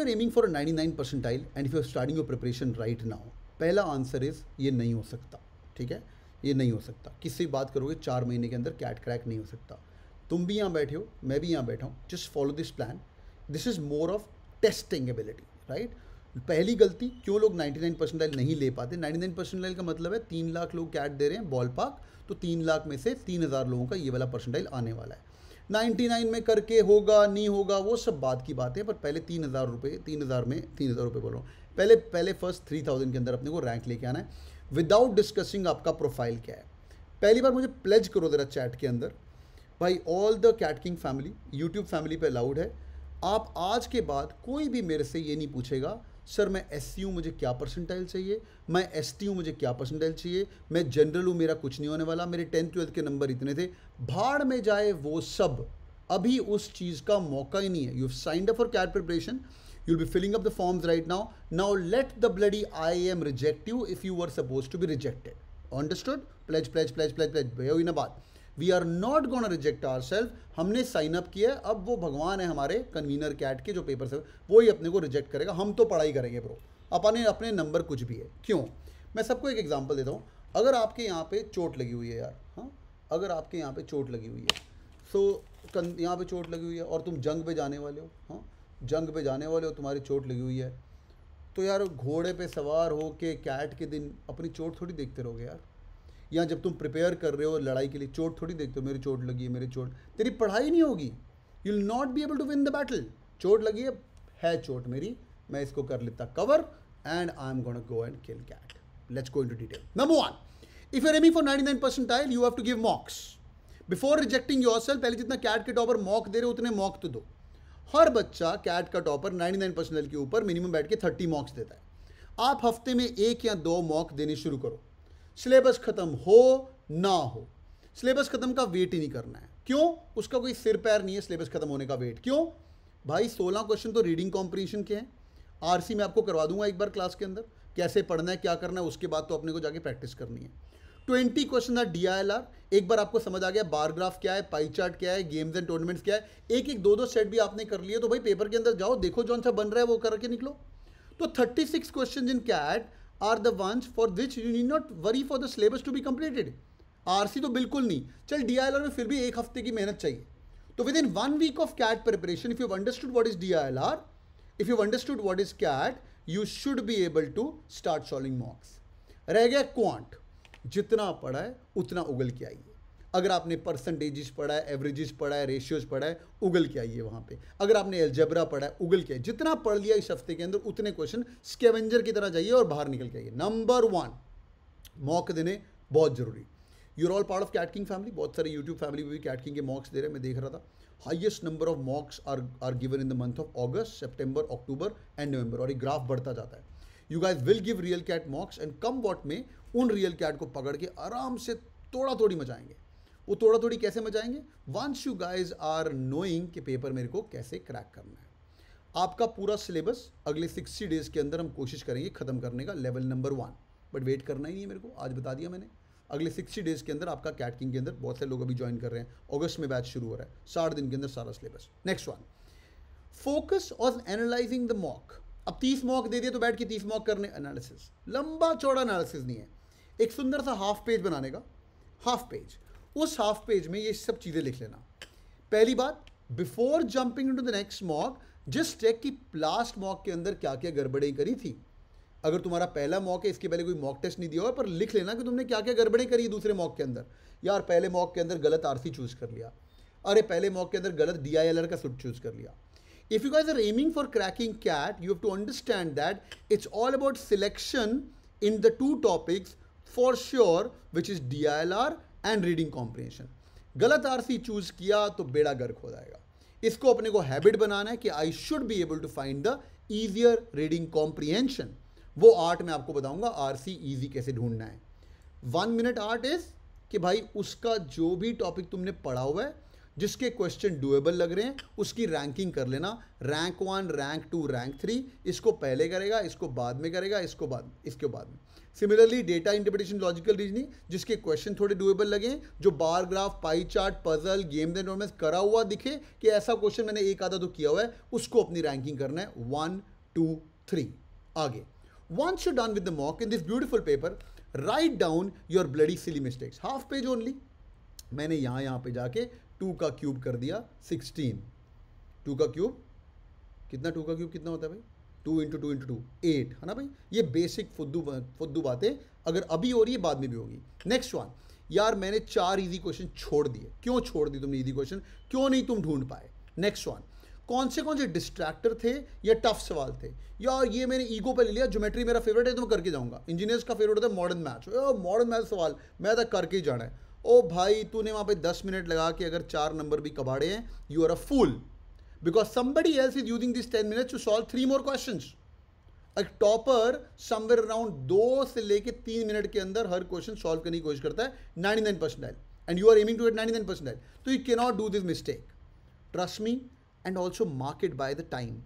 Are aiming for ninety nine percentile and if you are starting your preparation right now पहला answer is ये नहीं हो सकता ठीक है ये नहीं हो सकता किससे बात करोगे चार महीने के अंदर कैट क्रैक नहीं हो सकता तुम भी यहाँ बैठे हो मैं भी यहाँ बैठा हूँ just follow this plan this is more of testing ability right पहली गलती क्यों लोग 99 परसेंटाइल नहीं ले पाते 99 परसेंटाइल का मतलब है तीन लाख लोग कैट दे रहे हैं बॉल पार्क तो तीन लाख में से तीन हज़ार लोगों का ये वाला परसेंटाइल आने वाला है 99 में करके होगा नहीं होगा वो सब बात की बात है पर पहले तीन हज़ार रुपये तीन हज़ार में तीन हज़ार रुपये बोल रहा हूँ पहले पहले फर्स्ट थ्री थाउजेंड के अंदर अपने को रैंक लेके आना है विदाउट डिस्कसिंग आपका प्रोफाइल क्या है पहली बार मुझे प्लेज करो ज़रा चैट के अंदर भाई all the CatKing family YouTube family पर अलाउड है आप आज के बाद कोई भी मेरे से ये नहीं पूछेगा सर मैं एस सी हूँ मुझे क्या परसेंटाइल चाहिए मैं एस टी हूँ मुझे क्या परसेंटाइल चाहिए मैं जनरल हूँ मेरा कुछ नहीं होने वाला मेरे टेंथ ट्वेल्थ के नंबर इतने थे भाड़ में जाए वो सब अभी उस चीज़ का मौका ही नहीं है यू साइंड अप फॉर कैर preparation you'll be filling up the forms right now now let the bloody I am reject you if you are suppose to be rejected understood pledge pledge pledge pledge pledge भैया हुई ना बात we are not gonna reject our self हमने sign up किया है अब वो भगवान है हमारे कन्वीनर कैट के जो पेपर से वो ही अपने को रिजेक्ट करेगा हम तो पढ़ाई करेंगे ब्रो अपने अपने नंबर कुछ भी है क्यों मैं सबको एक एग्जाम्पल देता हूँ अगर आपके यहाँ पे चोट लगी हुई है यार हाँ अगर आपके यहाँ पे चोट लगी हुई है सो तो so, यहाँ पे चोट लगी हुई है और तुम जंग पे जाने वाले हो हाँ जंग पे जाने वाले हो तुम्हारी चोट लगी हुई है तो यार घोड़े पे सवार हो के कैट के दिन अपनी चोट थोड़ी देखते रहोगे यार या जब तुम प्रिपेयर कर रहे हो लड़ाई के लिए चोट थोड़ी देखते हो मेरी चोट लगी है मेरी चोट तेरी पढ़ाई नहीं होगी you will not be able to win the battle चोट लगी है है चोट मेरी मैं इसको कर लेता cover and I am gonna go and kill CAT let's go into detail number one if you aiming for ninety nine percentile you have to give mocks before rejecting your self पहले जितना cat के topper mock दे रहे हो उतने mock तो दो हर बच्चा cat का टॉपर 99 परसेंट के ऊपर मिनिमम बैठ के 30 मॉक्स देता है आप हफ्ते में एक या दो मॉक देने शुरू करो सिलेबस ख़त्म हो ना हो सिलेबस ख़त्म का वेट ही नहीं करना है क्यों उसका कोई सिर पैर नहीं है सिलेबस ख़त्म होने का वेट क्यों भाई सोलह क्वेश्चन तो रीडिंग कॉम्पिटिशन के हैं आरसी में आपको करवा दूंगा एक बार क्लास के अंदर कैसे पढ़ना है क्या करना है उसके बाद तो अपने को जाके प्रैक्टिस करनी है ट्वेंटी क्वेश्चन था डी एक बार आपको समझ आ गया बारग्राफ क्या है पाई चार्ट क्या है गेम्स एंड टूर्नामेंट्स क्या है एक एक दो दो सेट भी आपने कर लिए तो भाई पेपर के अंदर जाओ देखो जो अंसर बन रहा है वो करके निकलो तो thirty six question in CAT are the ones for which you need not worry for the syllabus to be completed are तो बिल्कुल नहीं चल डी में फिर भी एक हफ्ते की मेहनत चाहिए तो within one week of CAT preparation if you understood what is D I R if you understood what is CAT you should be able to start solving mocks रह गया क्वांट जितना पढ़ा है उतना उगल के आइए अगर आपने परसेंटेजेस पढ़ा है एवरेजेस पढ़ा है रेशियोज पढ़ा है उगल के आइए वहां पे अगर आपने एल्जेब्रा पढ़ा है उगल के आइए जितना पढ़ लिया इस हफ्ते के अंदर उतने क्वेश्चन स्केवेंजर की तरह जाइए और बाहर निकल के आइए नंबर वन मॉक देने बहुत ज़रूरी you're all part of CAT King family बहुत सारे यूट्यूब फैमिली भी कैटकिंग के मॉक्स दे रहे मैं देख रहा था highest number of mocks are are given in the month of August September October and November और ये ग्राफ बढ़ता जाता है you guys will give real CAT mocks and come what में उन रियल कैट को पकड़ के आराम से थोड़ा थोड़ी मचाएंगे वो थोड़ा थोड़ी कैसे मचाएंगे once you guys are knowing कि पेपर मेरे को कैसे क्रैक करना है आपका पूरा सिलेबस अगले सिक्सटी डेज़ के अंदर हम कोशिश करेंगे ख़त्म करने का level number one but wait करना ही नहीं है मेरे को आज बता दिया मैंने अगले सिक्सटी डेज़ के अंदर आपका कैट किंग के अंदर बहुत से लोग अभी ज्वाइन कर रहे हैं अगस्त में बैच शुरू हो रहा है साठ दिन के अंदर सारा syllabus next one focus on analyzing the mock अब तीस मॉक दे दिए तो बैठ के तीस मॉक करने एनालिसिस लंबा चौड़ा एनालिसिस नहीं है एक सुंदर सा हाफ पेज बनाने का हाफ पेज उस हाफ पेज में ये सब चीज़ें लिख लेना पहली बात before jumping into the next mock जिस टेक की लास्ट मॉक के अंदर क्या क्या गड़बड़ें करी थी अगर तुम्हारा पहला मॉक है इसके पहले कोई मॉक टेस्ट नहीं दिया हो पर लिख लेना कि तुमने क्या क्या गड़बड़ें करी दूसरे मॉक के अंदर यार पहले मॉक के अंदर गलत आरसी चूज़ कर लिया अरे पहले मॉक के अंदर गलत डी आई एल आर का सुट चूज़ कर लिया if you guys are aiming for cracking CAT you have to understand that it's all about selection in the two topics for sure which is D I L R and reading comprehension गलत आर choose किया तो बेड़ा गर्क हो जाएगा इसको अपने को हैबिट बनाना है कि I should be able to find the easier reading comprehension वो आर्ट मैं आपको बताऊंगा आर इजी ईजी कैसे ढूंढना है वन मिनट आर्ट इज कि भाई उसका जो भी टॉपिक तुमने पढ़ा हुआ है जिसके क्वेश्चन डुएबल लग रहे हैं उसकी रैंकिंग कर लेना rank one rank two rank three इसको पहले करेगा इसको बाद में करेगा इसको बाद इसके बाद में similarly data interpretation logical reasoning जिसके क्वेश्चन थोड़े डुएबल लगे जो bar graph pie chart puzzle game then normal करा हुआ दिखे कि ऐसा क्वेश्चन मैंने एक आधा तो किया हुआ है उसको अपनी रैंकिंग करना है वन टू थ्री आगे once you're done with the mock in this beautiful paper write down your bloody silly mistakes half page only मैंने यहाँ यहाँ पे जाके टू का क्यूब कर दिया सिक्सटीन टू का क्यूब कितना टू का क्यूब कितना होता है भाई two into two into two eight है ना भाई ये बेसिक फुद्दू फुद्दू बातें अगर अभी हो रही है बाद में भी होगी नेक्स्ट वन यार मैंने चार इजी क्वेश्चन छोड़ दिए क्यों छोड़ दिए तुमने इजी क्वेश्चन क्यों नहीं तुम ढूंढ पाए नेक्स्ट वन कौन से कौन से डिस्ट्रैक्टर थे या टफ सवाल थे यार ये मैंने ईगो पे ले लिया ज्योमेट्री मेरा फेवरेट है तो मैं करके जाऊंगा इंजीनियर्स का फेवरेट होता है मॉडर्न मैथ्स मॉडर्न मैथ सवाल मैं तो करके ही जाना है ओ भाई तूने वहां पे दस मिनट लगा के अगर चार नंबर भी कबाड़े हैं you are a fool because somebody else is using this ten minute to solve three more question topper somewhere around दो से लेके तीन मिनट के अंदर हर क्वेश्चन सॉल्व करने की कोशिश करता है percent percentile and you are aiming to eight percent percentile तो you cannot do this mistake trust me and also market by the time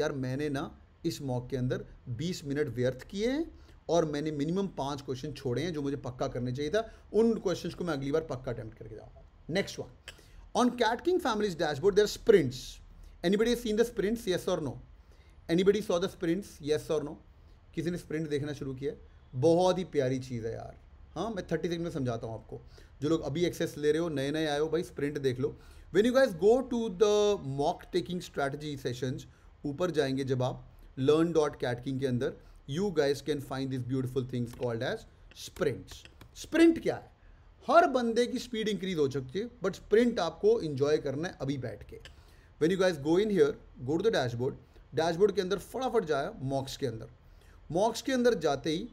यार मैंने ना इस मॉक के अंदर बीस मिनट व्यर्थ किए हैं और मैंने मिनिमम पांच क्वेश्चन छोड़े हैं जो मुझे पक्का करने चाहिए था उन क्वेश्चन को मैं अगली बार पक्का अटैम्प्ट करके जाऊंगा next one on CAT King families dashboard there sprints sprints anybody has seen the sprints yes or no anybody saw the sprints yes किसी ने स्प्रिंट देखना शुरू किया बहुत ही प्यारी चीज़ है यार हाँ मैं थर्टी सेकंड में समझाता हूँ आपको जो लोग अभी एक्सेस ले रहे हो नए नए आए हो भाई स्प्रिंट देख लो when you guys go to the mock taking strategy sessions ऊपर जाएंगे जब आप लर्न डॉट कैटकिंग के अंदर you guys can find this beautiful things called as sprints sprint क्या है हर बंदे की स्पीड इंक्रीज हो सकती है बट स्प्रिंट आपको इंजॉय करना है अभी बैठ के when you guys go in here go to the dashboard dashboard के अंदर फटाफट जाया मॉक्स के अंदर मॉक्स के अंदर जाते ही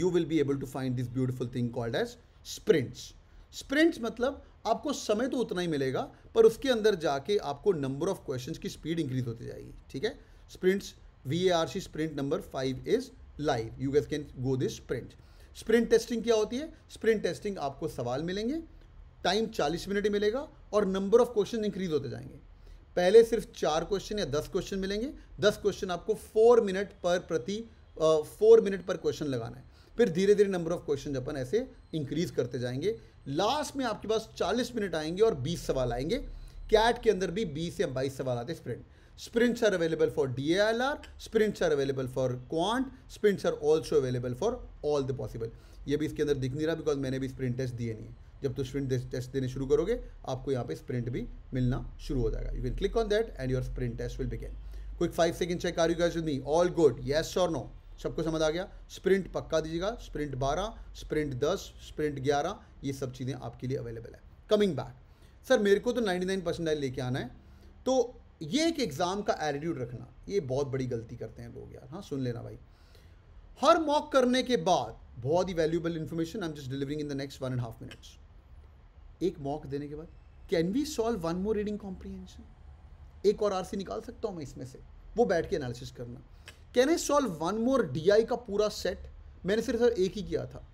you will be able to find this beautiful thing called as sprints sprints मतलब आपको समय तो उतना ही मिलेगा पर उसके अंदर जाके आपको नंबर ऑफ क्वेश्चंस की स्पीड इंक्रीज होती जाएगी ठीक है sprints VARC sprint number 5 is live. You guys can go this sprint. Sprint testing क्या होती है स्प्रिंट टेस्टिंग आपको सवाल मिलेंगे टाइम 40 मिनट मिलेगा और नंबर ऑफ क्वेश्चन इंक्रीज होते जाएंगे पहले सिर्फ चार क्वेश्चन या दस क्वेश्चन मिलेंगे दस क्वेश्चन आपको फोर मिनट पर प्रति फोर मिनट पर क्वेश्चन लगाना है फिर धीरे धीरे नंबर ऑफ क्वेश्चन अपन ऐसे इंक्रीज करते जाएंगे लास्ट में आपके पास चालीस मिनट आएंगे और बीस सवाल आएंगे कैट के अंदर भी बीस या बाईस सवाल आते sprint Sprints are available for DALR, sprints are available for quant, sprints are also available for all the possible. ये भी इसके अंदर दिख नहीं रहा बिकॉज मैंने भी स्प्रिंट टेस्ट दिए नहीं है जब तो स्प्रिंट टेस्ट देने शुरू करोगे आपको यहाँ पे स्प्रिंट भी मिलना शुरू हो जाएगा you can click on that and your sprint test will begin quick five second check are you guys me all good yes और नो सबको समझ आ गया स्प्रिंट पक्का दीजिएगा स्प्रिंट बारह स्प्रिंट दस स्प्रिंट ग्यारह ये सब चीज़ें आपके लिए अवेलेबल है कमिंग बैक सर मेरे को तो नाइन्टी नाइन परसेंटाइल लेके आना है तो ये एक एग्ज़ाम का एटीट्यूड रखना ये बहुत बड़ी गलती करते हैं लोग यार हाँ सुन लेना भाई हर मॉक करने के बाद बहुत ही valuable information I am just delivering in the next one and half minutes एक मॉक देने के बाद can we solve one more reading comprehension एक और आर निकाल सकता हूँ मैं इसमें से वो बैठ के एनालिसिस करना can I solve one more D का पूरा सेट मैंने सिर्फ एक ही किया था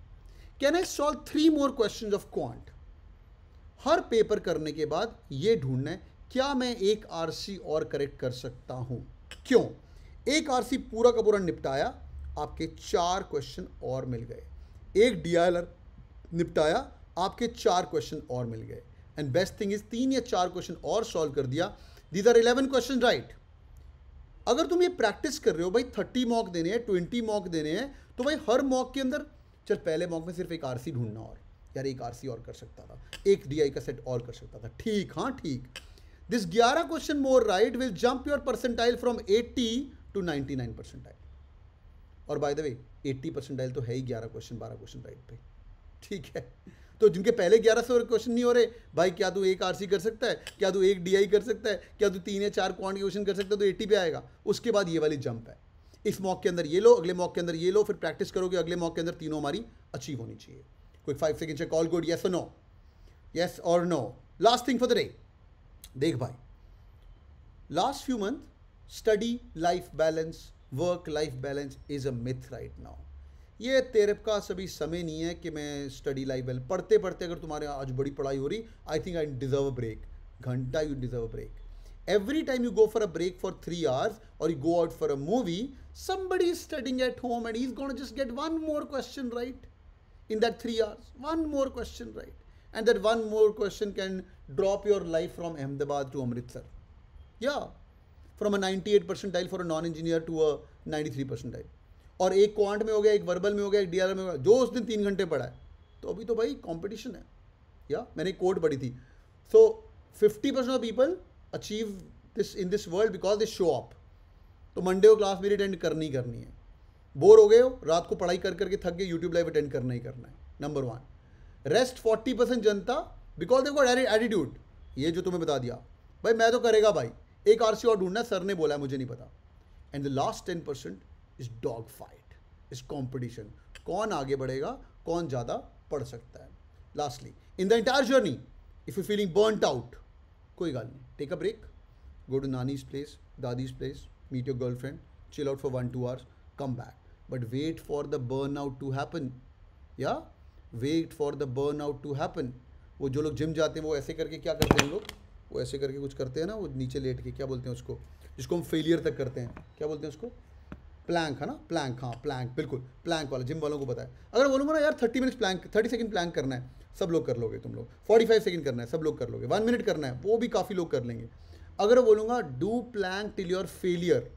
can I solve three more question of quant हर पेपर करने के बाद ये ढूंढना है क्या मैं एक आरसी और करेक्ट कर सकता हूँ क्यों एक आरसी पूरा का पूरा निपटाया आपके चार क्वेश्चन और मिल गए एक डीआईएलआर निपटाया आपके चार क्वेश्चन और मिल गए एंड बेस्ट थिंग इज तीन या चार क्वेश्चन और सॉल्व कर दिया these are eleven question right अगर तुम ये प्रैक्टिस कर रहे हो भाई थर्टी मॉक देने हैं ट्वेंटी मॉक देने हैं तो भाई हर मॉक के अंदर चल पहले मॉक में सिर्फ एक आरसी ढूंढना और यार एक आरसी और कर सकता था एक डीआई का सेट और कर सकता था ठीक हाँ ठीक ग्यारह 11 more right will jump your percentile from eighty 80 ninety 99 percentile और बाय द वे 80 परसेंटाइल तो है ही 11 क्वेश्चन 12 क्वेश्चन राइट पे ठीक है तो जिनके पहले 1100 क्वेश्चन नहीं हो रहे भाई क्या तू एक आरसी कर सकता है क्या तू एक डीआई कर सकता है क्या तू तीन या चार क्वांट क्वेश्चन कर सकता है तो एट्टी पे आएगा उसके बाद ये वाली जंप है इस मॉक के अंदर ये लो अगले मॉक के अंदर ये लो फिर प्रैक्टिस करोगे अगले मॉक के अंदर तीनों हमारी अचीव होनी चाहिए क्विक फाइव सेकेंड से कॉल गुड येस और नो येस और no last thing for the रे देख भाई last few month study life balance work life balance is a myth right now ये तेरे का सभी समय नहीं है कि मैं स्टडी लाइफ बैलेंस पढ़ते पढ़ते अगर तुम्हारे आज बड़ी पढ़ाई हो रही I think I deserve a break घंटा you deserve a break every time you go for a break for three hours और you go out for a movie somebody is studying at home and is got just get one more question right in that three hours one more question right and that one more question can drop your life Ahmedabad to Amritsar या from a ninety eight percentile for a non engineer to a ninety three percentile और एक quant में हो गया एक verbal में हो गया एक डी में हो गया जो उस दिन तीन घंटे पढ़ा है तो अभी तो भाई कॉम्पिटिशन है या मैंने कोर्ट पढ़ी थी so fifty percent of people achieve this in this world because this show up तो मंडे को क्लास मेरी अटेंड करनी करनी है बोर हो गए हो रात को पढ़ाई कर करके थक गए यूट्यूब लाइव अटेंड करना ही करना है number one rest forty percent जनता बिकॉज देखो एटीट्यूड ये जो तुम्हें बता दिया भाई मैं तो करेगा भाई एक आर और ढूंढना सर ने बोला है मुझे नहीं पता and the last ten percent is dog fight is competition कौन आगे बढ़ेगा कौन ज़्यादा पढ़ सकता है lastly in the entire journey if you feeling burn out कोई गाल नहीं take a break go to नानीज प्लेस दादीज place meet your girlfriend chill out for one two hours come back but wait for the burn out to happen या wait for the burn out to happen वो जो लोग gym जाते हैं वो ऐसे करके क्या करते हैं लोग वो ऐसे करके कुछ करते हैं ना वो नीचे लेट के क्या बोलते हैं उसको जिसको हम फेलियर तक करते हैं क्या बोलते हैं उसको प्लैंक है ना प्लैंक हाँ प्लैंक बिल्कुल प्लैंक वाला जिम वालों को पता है अगर बोलूँगा ना यार thirty minutes plank thirty second plank करना है सब लोग कर लोगे तुम लोग फोर्टी फाइव सेकेंड करना है सब लोग कर लोगे वन मिनट करना है वो भी काफ़ी लोग कर लेंगे अगर बोलूँगा do plank till your failure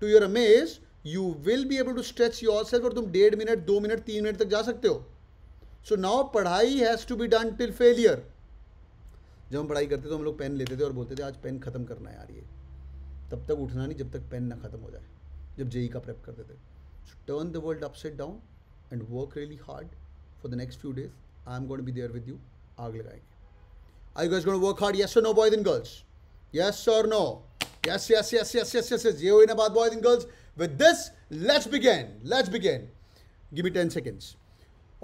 to your amaze you will be able to stretch your self और तुम डेढ़ मिनट दो मिनट तीन मिनट तक जा सकते हो सो नाउ पढ़ाई has to be done till failure जब हम पढ़ाई करते तो हम लोग पेन लेते थे और बोलते थे आज पेन ख़त्म करना है यार ये तब तक उठना नहीं जब तक पेन ना ख़त्म हो जाए जब जेई का प्रेप करते थे so turn the world upset down and work really hard for the next few days I am gotta be there with you आग लगाएंगे I goes gotta work hard yes और no boys and girls yes और no yes yes yes yes yes yes ये हुई ना बात boys and girls with this let's begin let's begin give me ten seconds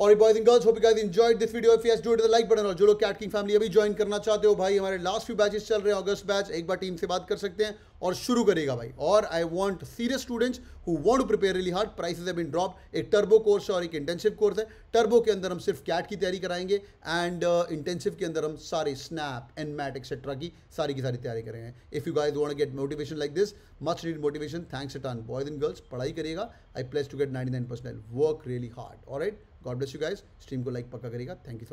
और boys and girls hope you guys enjoyed this video if yes do it the like button और जो लोग CAT King family अभी join करना चाहते हो भाई हमारे लास्ट फ्यू बैचेस चल रहे हैं अगस्त बैच एक बार टीम से बात कर सकते हैं और शुरू करेगा भाई और I want serious students who want to prepare really hard prices have been drop एक टर्बो कोर्स है और एक इंटेंसिव कोर्स है टर्बो के अंदर हम सिर्फ कैट की तैयारी कराएंगे एंड इंटेंसिव uh, के अंदर हम सारे स्नैप एंड मैट एक्सेट्रा की सारी की सारी तैयारी करेंगे if you guys want get motivation like this much need motivation thanks a ton boys and girls पढ़ाई करेगा I place to get 99 work really hard alright God bless you guys stream को like पक्का करेगा thank you